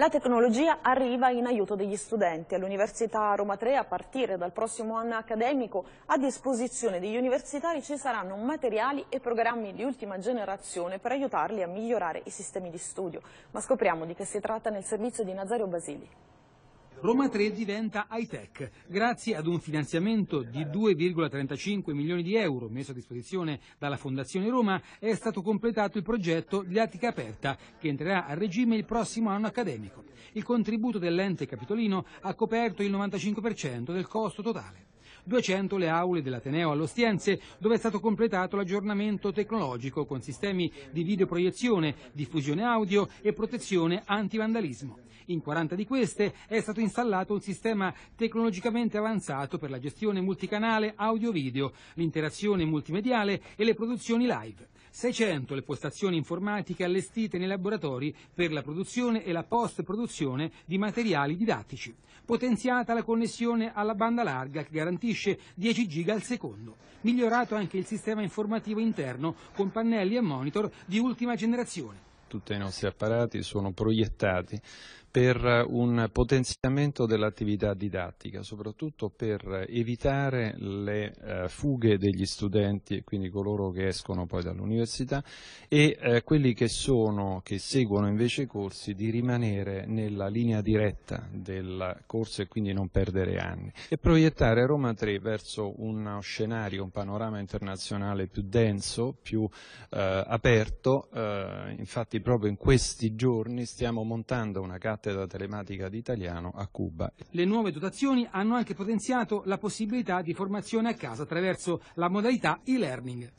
La tecnologia arriva in aiuto degli studenti. All'Università Roma 3, a partire dal prossimo anno accademico, a disposizione degli universitari ci saranno materiali e programmi di ultima generazione per aiutarli a migliorare i sistemi di studio. Ma scopriamo di che si tratta nel servizio di Nazario Basili. Roma 3 diventa high-tech grazie ad un finanziamento di 2,35 milioni di euro messo a disposizione dalla Fondazione Roma è stato completato il progetto Didattica Aperta che entrerà a regime il prossimo anno accademico. Il contributo dell'ente capitolino ha coperto il 95% del costo totale. 200 le aule dell'Ateneo all'Ostiense, dove è stato completato l'aggiornamento tecnologico con sistemi di videoproiezione, diffusione audio e protezione antivandalismo. In 40 di queste è stato installato un sistema tecnologicamente avanzato per la gestione multicanale audio-video, l'interazione multimediale e le produzioni live. 600 le postazioni informatiche allestite nei laboratori per la produzione e la post-produzione di materiali didattici. Potenziata la connessione alla banda larga che garantisce 10 giga al secondo. Migliorato anche il sistema informativo interno con pannelli e monitor di ultima generazione. Tutti i nostri apparati sono proiettati per un potenziamento dell'attività didattica, soprattutto per evitare le eh, fughe degli studenti e quindi coloro che escono poi dall'università e eh, quelli che, sono, che seguono invece i corsi di rimanere nella linea diretta del corso e quindi non perdere anni e proiettare Roma 3 verso uno scenario, un panorama internazionale più denso, più eh, aperto, eh, infatti proprio in questi giorni stiamo montando una cattedra cattedra telematica di italiano a Cuba. Le nuove dotazioni hanno anche potenziato la possibilità di formazione a casa attraverso la modalità e-learning.